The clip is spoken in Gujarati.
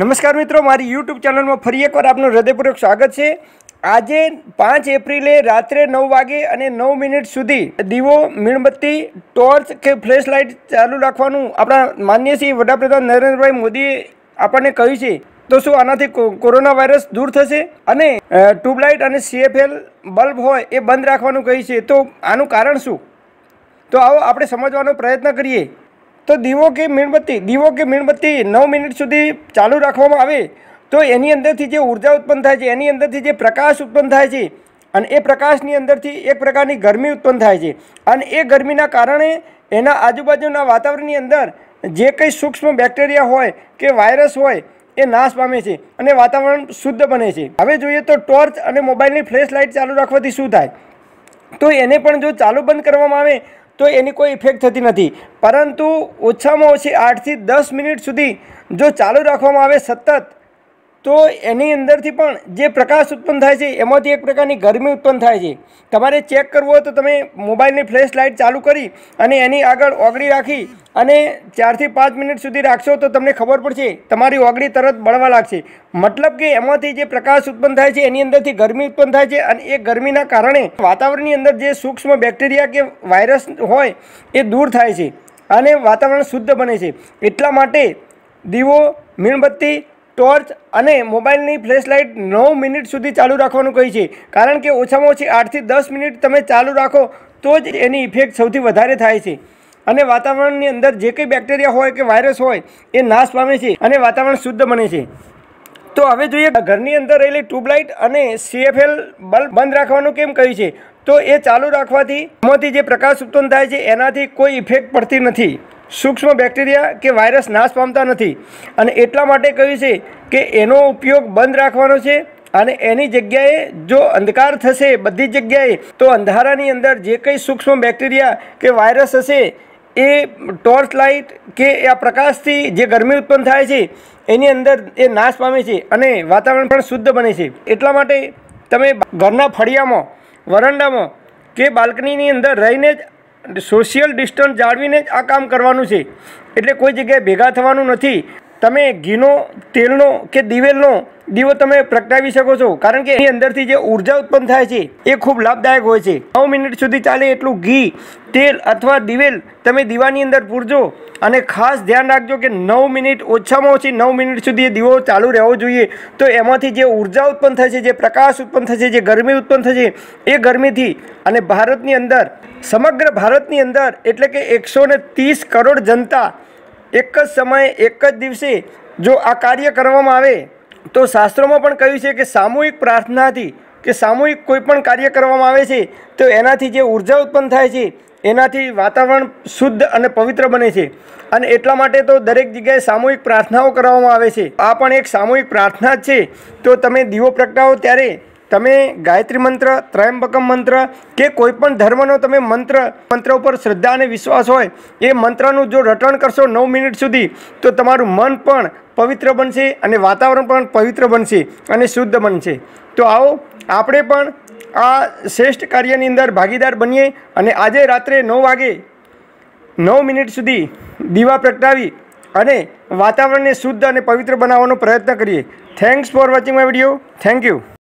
નમસ્કાર મિત્રો મારી યુટ્યુબ ચેનલમાં ફરી એકવાર આપનું હૃદયપૂર્વક સ્વાગત છે આજે પાંચ એપ્રિલે રાત્રે નવ વાગે અને નવ મિનિટ સુધી દીવો મીણબત્તી ટોર્ચ કે ફ્લેશલાઇટ ચાલુ રાખવાનું આપણા માન્ય શ્રી વડાપ્રધાન નરેન્દ્રભાઈ મોદીએ આપણને કહ્યું છે તો શું આનાથી કોરોના વાયરસ દૂર થશે અને ટ્યુબલાઇટ અને સીએફએલ બલ્બ હોય એ બંધ રાખવાનું કહ્યું છે તો આનું કારણ શું તો આવો આપણે સમજવાનો પ્રયત્ન કરીએ તો દીવો કે મીણબત્તી દીવો કે મીણબત્તી નવ મિનિટ સુધી ચાલુ રાખવામાં આવે તો એની અંદરથી જે ઉર્જા ઉત્પન્ન થાય છે એની અંદરથી જે પ્રકાશ ઉત્પન્ન થાય છે અને એ પ્રકાશની અંદરથી એક પ્રકારની ગરમી ઉત્પન્ન થાય છે અને એ ગરમીના કારણે એના આજુબાજુના વાતાવરણની અંદર જે કંઈ સૂક્ષ્મ બેક્ટેરિયા હોય કે વાયરસ હોય એ નાશ પામે છે અને વાતાવરણ શુદ્ધ બને છે હવે જોઈએ તો ટોર્ચ અને મોબાઈલની ફ્લેશ લાઇટ ચાલુ રાખવાથી શું થાય તો એને પણ જો ચાલુ બંધ કરવામાં આવે તો એની કોઈ ઇફેક્ટ થતી નથી પરંતુ ઓછામાં ઓછી આઠથી દસ મિનિટ સુધી જો ચાલુ રાખવામાં આવે સતત તો એની અંદરથી પણ જે પ્રકાશ ઉત્પન્ન થાય છે એમાંથી એક પ્રકારની ગરમી ઉત્પન્ન થાય છે તમારે ચેક કરવું હોય તો તમે મોબાઈલની ફ્લેશ લાઇટ ચાલુ કરી અને એની આગળ ઓગળી રાખી અને ચારથી પાંચ મિનિટ સુધી રાખશો તો તમને ખબર પડશે તમારી ઓગળી તરત બળવા લાગશે મતલબ કે એમાંથી જે પ્રકાશ ઉત્પન્ન થાય છે એની અંદરથી ગરમી ઉત્પન્ન થાય છે અને એ ગરમીના કારણે વાતાવરણની અંદર જે સૂક્ષ્મ બેક્ટેરિયા કે વાયરસ હોય એ દૂર થાય છે અને વાતાવરણ શુદ્ધ બને છે એટલા માટે દીવો મીણબત્તી ટોર્ચ અને મોબાઈલની ફ્લેશલાઇટ નવ મિનિટ સુધી ચાલુ રાખવાનું કહે છે કારણ કે ઓછામાં ઓછી આઠથી દસ મિનિટ તમે ચાલુ રાખો તો જ એની ઇફેક્ટ સૌથી વધારે થાય છે અને વાતાવરણની અંદર જે કંઈ બેક્ટેરિયા હોય કે વાયરસ હોય એ નાશ પામે છે અને વાતાવરણ શુદ્ધ બને છે તો હવે જોઈએ ઘરની અંદર રહેલી ટ્યુબલાઇટ અને સીએફએલ બલ્બ બંધ રાખવાનું કેમ કહ્યું છે તો એ ચાલુ રાખવાથી એમાંથી જે પ્રકાશ ઉત્પન્ન થાય છે એનાથી કોઈ ઇફેક્ટ પડતી નથી સૂક્ષ્મ બેક્ટેરિયા કે વાયરસ નાશ પામતા નથી અને એટલા માટે કહ્યું છે કે એનો ઉપયોગ બંધ રાખવાનો છે અને એની જગ્યાએ જો અંધકાર થશે બધી જગ્યાએ તો અંધારાની અંદર જે કંઈ સૂક્ષ્મ બેક્ટેરિયા કે વાયરસ હશે એ ટોર્ચ લાઇટ કે આ પ્રકાશથી જે ગરમી ઉત્પન્ન થાય છે એની અંદર એ નાશ પામે છે અને વાતાવરણ પણ શુદ્ધ બને છે એટલા માટે તમે ઘરના ફળિયામાં વરંડામાં કે બાલ્કનીની અંદર રહીને જ સોશિયલ ડિસ્ટન્સ જાળવીને જ આ કામ કરવાનું છે એટલે કોઈ જગ્યાએ ભેગા થવાનું નથી તમે ઘીનો તેલનો કે દિવેલનો દીવો તમે પ્રગટાવી શકો છો કારણ કે એની અંદરથી જે ઊર્જા ઉત્પન્ન થાય છે એ ખૂબ લાભદાયક હોય છે નવ મિનિટ સુધી ચાલે એટલું ઘી તેલ અથવા દિવેલ તમે દીવાની અંદર પૂરજો અને ખાસ ધ્યાન રાખજો કે નવ મિનિટ ઓછામાં ઓછી નવ મિનિટ સુધી એ દીવો ચાલુ રહેવો જોઈએ તો એમાંથી જે ઉર્જા ઉત્પન્ન થશે જે પ્રકાશ ઉત્પન્ન થશે જે ગરમી ઉત્પન્ન થશે એ ગરમીથી અને ભારતની અંદર સમગ્ર ભારતની અંદર એટલે કે એકસો ત્રીસ કરોડ જનતા એક જ સમયે એક જ દિવસે જો આ કાર્ય કરવામાં આવે તો શાસ્ત્રોમાં પણ કહ્યું છે કે સામૂહિક પ્રાર્થનાથી કે સામૂહિક કોઈપણ કાર્ય કરવામાં આવે છે તો એનાથી જે ઉર્જા ઉત્પન્ન થાય છે એનાથી વાતાવરણ શુદ્ધ અને પવિત્ર બને છે અને એટલા માટે તો દરેક જગ્યાએ સામૂહિક પ્રાર્થનાઓ કરવામાં આવે છે આ પણ એક સામૂહિક પ્રાર્થના જ છે તો તમે દીવો પ્રગટાવો ત્યારે તમે ગાયત્રી મંત્ર ત્રયંબકમ મંત્ર કે કોઈપણ ધર્મનો તમે મંત્ર મંત્ર ઉપર શ્રદ્ધા અને વિશ્વાસ હોય એ મંત્રનું જો રટણ કરશો નવ મિનિટ સુધી તો તમારું મન પણ પવિત્ર બનશે અને વાતાવરણ પણ પવિત્ર બનશે અને શુદ્ધ બનશે તો આવો આપણે પણ આ શ્રેષ્ઠ કાર્યની અંદર ભાગીદાર બનીએ અને આજે રાત્રે નવ વાગે નવ મિનિટ સુધી દીવા પ્રગટાવી અને વાતાવરણને શુદ્ધ અને પવિત્ર બનાવવાનો પ્રયત્ન કરીએ thanks for watching my video thank you